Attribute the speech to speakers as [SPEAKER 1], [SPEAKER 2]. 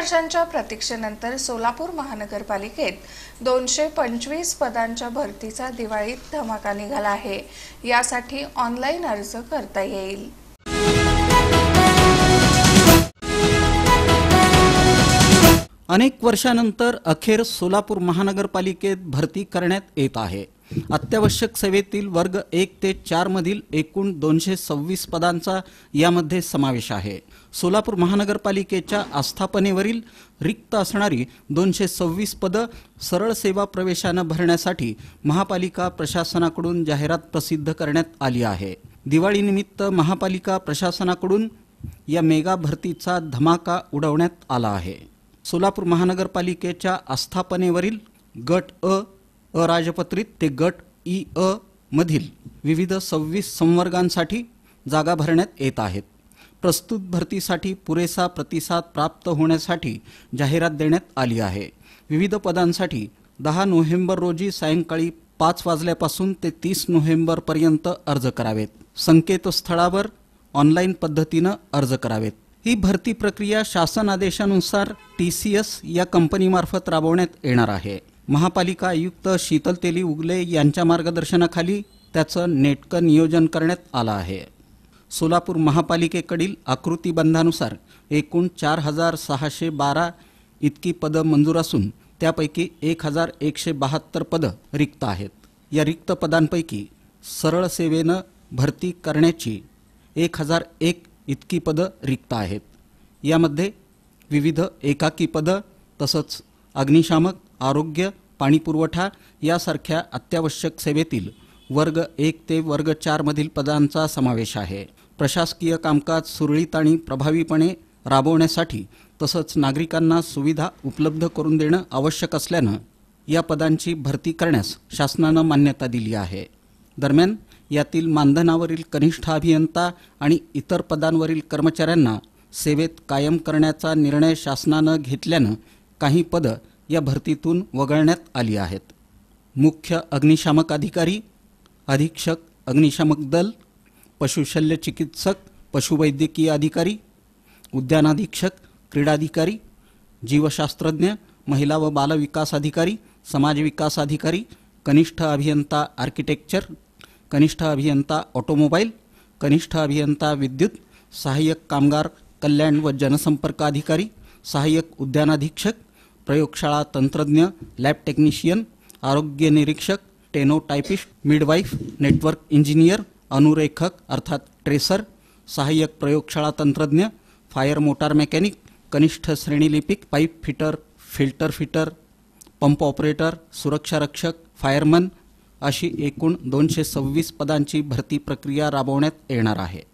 [SPEAKER 1] वर्षांच्या प्रतीक्षेनंतर सोलापूर महानगरपालिकेत दोनशे पंचवीस पदांच्या भरतीचा दिवाळीत धमाका निघाला आहे यासाठी ऑनलाईन अर्ज करता येईल अनेक वर्षानंतर अखेर सोलापूर महानगरपालिकेत भरती करण्यात येत आहे अत्यावश्यक सेवेतील वर्ग एक ते मधील एकूण दोनशे सव्वीस पदांचा यामध्ये समावेश आहे सोलापूर महानगरपालिकेच्या आस्थापनेवरील रिक्त असणारी दोनशे सव्वीस पद सरळ सेवा प्रवेशानं भरण्यासाठी महापालिका प्रशासनाकडून जाहिरात प्रसिद्ध करण्यात आली आहे दिवाळीनिमित्त महापालिका प्रशासनाकडून या मेगा भरतीचा धमाका उडवण्यात आला आहे सोलापूर महानगरपालिकेच्या आस्थापनेवरील गट अ अराजपत्रित ते गट ई अ मधील विविध सव्वीस संवर्गांसाठी जागा भरण्यात येत आहेत प्रस्तुत भरतीसाठी पुरेसा प्रतिसाद प्राप्त होण्यासाठी जाहिरात देण्यात आली आहे विविध पदांसाठी दहा नोव्हेंबर रोजी सायंकाळी पाच वाजल्यापासून ते तीस नोव्हेंबरपर्यंत अर्ज करावेत संकेतस्थळावर ऑनलाईन पद्धतीनं अर्ज करावेत ही भरती प्रक्रिया शासन आदेशानुसार टी सी एस या कंपनीमार्फत राबवण्यात येणार आहे महापालिका आयुक्त शीतल तेली उगले यांच्या मार्गदर्शनाखाली त्याचं नेटकं नियोजन करण्यात आलं आहे सोलापूर महापालिकेकडील आकृतीबंधानुसार एकूण चार हजार सहाशे बारा इतकी पदं मंजूर असून त्यापैकी एक हजार एकशे बहात्तर पदं रिक्त आहेत या रिक्त पदांपैकी सरळ सेवेनं भरती करण्याची एक हजार एक इतकी पदं रिक्त आहेत यामध्ये विविध एकाकी पदं तसंच अग्निशामक आरोग्य पाणीपुरवठा यासारख्या अत्यावश्यक सेवेतील वर्ग एक ते वर्ग चारमधील पदांचा समावेश आहे प्रशासकीय कामकाज सुरळीत आणि प्रभावीपणे राबवण्यासाठी तसंच नागरिकांना सुविधा उपलब्ध करून देणं आवश्यक असल्यानं या पदांची भरती करण्यास शासनानं मान्यता दिली आहे दरम्यान यातील मानधनावरील कनिष्ठ अभियंता आणि इतर पदांवरील कर्मचाऱ्यांना सेवेत कायम करण्याचा निर्णय शासनानं घेतल्यानं काही पदं या भरतीतून वगळण्यात आली आहेत मुख्य अग्निशामक अधिकारी अधीक्षक अग्निशामक दल पशुशल्य चिकित्सक पशुवैद्यकीय अधिकारी उद्यानाधीक्षक क्रीडाधिकारी जीवशास्त्रज्ञ महिला व बालविकास अधिकारी समाज विकास अधिकारी कनिष्ठ अभियंता आर्किटेक्चर कनिष्ठ अभियंता ऑटोमोबाईल कनिष्ठ अभियंता विद्युत सहाय्यक कामगार कल्याण व जनसंपर्क अधिकारी सहाय्यक उद्यानाधीक्षक प्रयोगशाळा तंत्रज्ञ लॅब टेक्निशियन आरोग्य निरीक्षक टेनोटायपिस्ट मिडवाईफ नेटवर्क इंजिनियर अनुरेखक अर्थात ट्रेसर सहाय्यक प्रयोगशाळा तंत्रज्ञ फायर मोटार मेकॅनिक कनिष्ठ श्रेणीलिपिक pipe fitter filter fitter pump operator सुरक्षा रक्षक फायरमन अशी एकूण दोनशे सव्वीस पदांची भरती प्रक्रिया राबवण्यात येणार आहे